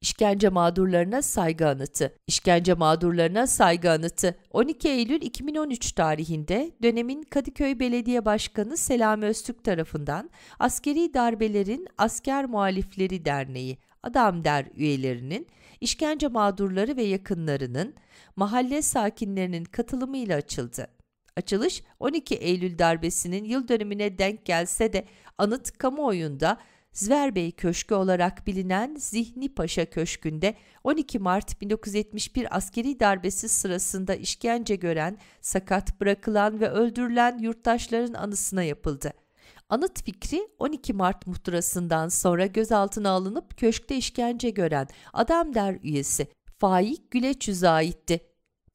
İşkence mağdurlarına saygı anıtı. İşkence mağdurlarına saygı anıtı. 12 Eylül 2013 tarihinde dönemin Kadıköy Belediye Başkanı Selami Öztürk tarafından Askeri Darbelerin Asker Muhalifleri Derneği Adam Der üyelerinin, işkence mağdurları ve yakınlarının, mahalle sakinlerinin katılımıyla açıldı. Açılış 12 Eylül darbesinin yıl dönümüne denk gelse de anıt kamuoyunda Zverbey Köşkü olarak bilinen Zihni Paşa Köşkü'nde 12 Mart 1971 askeri darbesi sırasında işkence gören, sakat bırakılan ve öldürülen yurttaşların anısına yapıldı. Anıt fikri 12 Mart muhtırasından sonra gözaltına alınıp köşkte işkence gören Adam Der üyesi Faik Güleç aitti.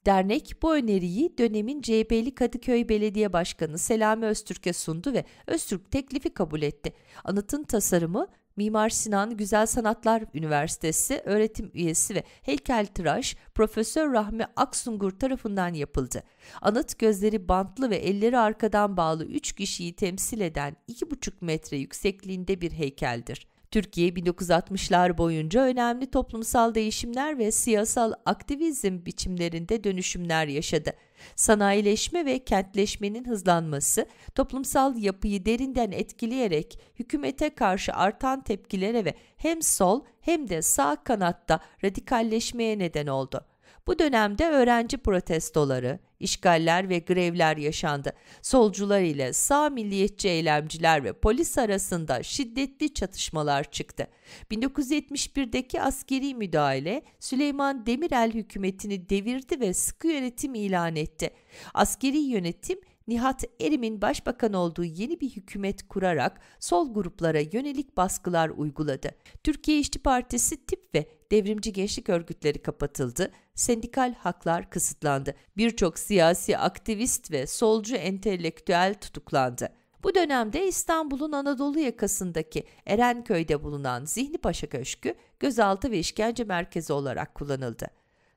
Dernek bu öneriyi dönemin CHP'li Kadıköy Belediye Başkanı Selami Öztürk'e sundu ve Öztürk teklifi kabul etti. Anıtın tasarımı Mimar Sinan Güzel Sanatlar Üniversitesi öğretim üyesi ve heykel tıraş Profesör Rahmi Aksungur tarafından yapıldı. Anıt gözleri bantlı ve elleri arkadan bağlı 3 kişiyi temsil eden 2,5 metre yüksekliğinde bir heykeldir. Türkiye 1960'lar boyunca önemli toplumsal değişimler ve siyasal aktivizm biçimlerinde dönüşümler yaşadı. Sanayileşme ve kentleşmenin hızlanması toplumsal yapıyı derinden etkileyerek hükümete karşı artan tepkilere ve hem sol hem de sağ kanatta radikalleşmeye neden oldu. Bu dönemde öğrenci protestoları, işgaller ve grevler yaşandı. Solcular ile sağ milliyetçi eylemciler ve polis arasında şiddetli çatışmalar çıktı. 1971'deki askeri müdahale Süleyman Demirel hükümetini devirdi ve sıkı yönetim ilan etti. Askeri yönetim Nihat Erim'in başbakan olduğu yeni bir hükümet kurarak sol gruplara yönelik baskılar uyguladı. Türkiye İşçi Partisi tip ve devrimci gençlik örgütleri kapatıldı, sendikal haklar kısıtlandı. Birçok siyasi aktivist ve solcu entelektüel tutuklandı. Bu dönemde İstanbul'un Anadolu yakasındaki Erenköy'de bulunan Zihni Paşa Köşkü gözaltı ve işkence merkezi olarak kullanıldı.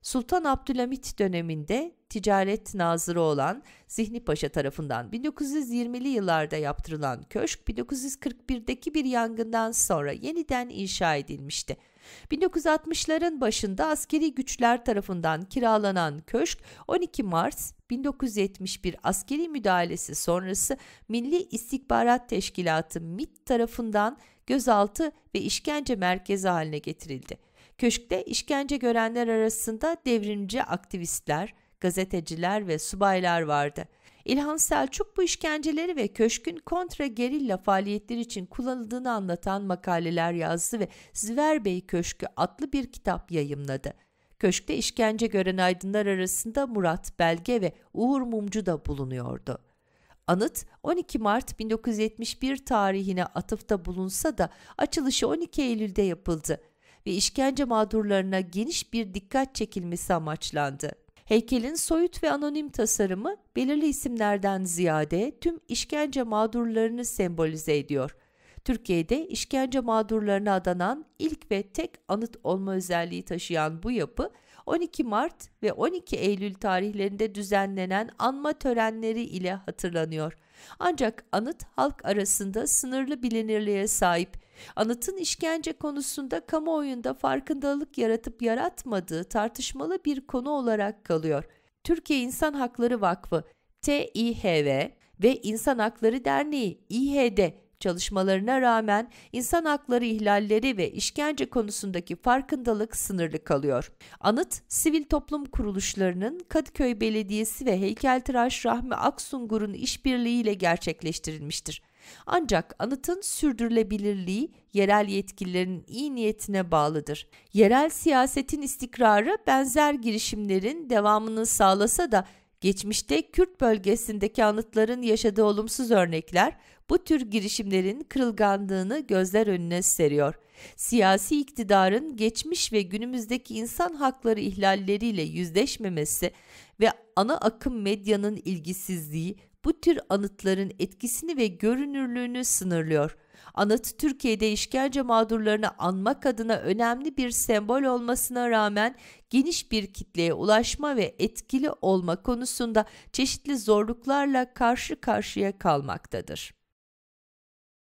Sultan Abdülhamit döneminde ticaret nazırı olan Zihni Paşa tarafından 1920'li yıllarda yaptırılan köşk 1941'deki bir yangından sonra yeniden inşa edilmişti. 1960'ların başında askeri güçler tarafından kiralanan köşk 12 Mart 1971 askeri müdahalesi sonrası Milli İstihbarat Teşkilatı MIT tarafından gözaltı ve işkence merkezi haline getirildi. Köşkte işkence görenler arasında devrimci aktivistler, gazeteciler ve subaylar vardı. İlhan Selçuk bu işkenceleri ve köşkün kontra gerilla faaliyetleri için kullanıldığını anlatan makaleler yazdı ve Ziver Bey Köşkü adlı bir kitap yayımladı. Köşkte işkence gören aydınlar arasında Murat Belge ve Uğur Mumcu da bulunuyordu. Anıt 12 Mart 1971 tarihine atıfta bulunsa da açılışı 12 Eylül'de yapıldı ve işkence mağdurlarına geniş bir dikkat çekilmesi amaçlandı. Heykelin soyut ve anonim tasarımı belirli isimlerden ziyade tüm işkence mağdurlarını sembolize ediyor. Türkiye'de işkence mağdurlarına adanan ilk ve tek anıt olma özelliği taşıyan bu yapı 12 Mart ve 12 Eylül tarihlerinde düzenlenen anma törenleri ile hatırlanıyor. Ancak anıt halk arasında sınırlı bilinirliğe sahip Anıtın işkence konusunda kamuoyunda farkındalık yaratıp yaratmadığı tartışmalı bir konu olarak kalıyor. Türkiye İnsan Hakları Vakfı TİHV ve İnsan Hakları Derneği İHD çalışmalarına rağmen insan hakları ihlalleri ve işkence konusundaki farkındalık sınırlı kalıyor. Anıt, sivil toplum kuruluşlarının Kadıköy Belediyesi ve heykeltıraş Rahmi Aksungur'un işbirliğiyle gerçekleştirilmiştir. Ancak anıtın sürdürülebilirliği yerel yetkililerin iyi niyetine bağlıdır. Yerel siyasetin istikrarı benzer girişimlerin devamını sağlasa da geçmişte Kürt bölgesindeki anıtların yaşadığı olumsuz örnekler bu tür girişimlerin kırılganlığını gözler önüne seriyor. Siyasi iktidarın geçmiş ve günümüzdeki insan hakları ihlalleriyle yüzleşmemesi ve ana akım medyanın ilgisizliği bu tür anıtların etkisini ve görünürlüğünü sınırlıyor. Anıt Türkiye'de işkence mağdurlarını anmak adına önemli bir sembol olmasına rağmen geniş bir kitleye ulaşma ve etkili olma konusunda çeşitli zorluklarla karşı karşıya kalmaktadır.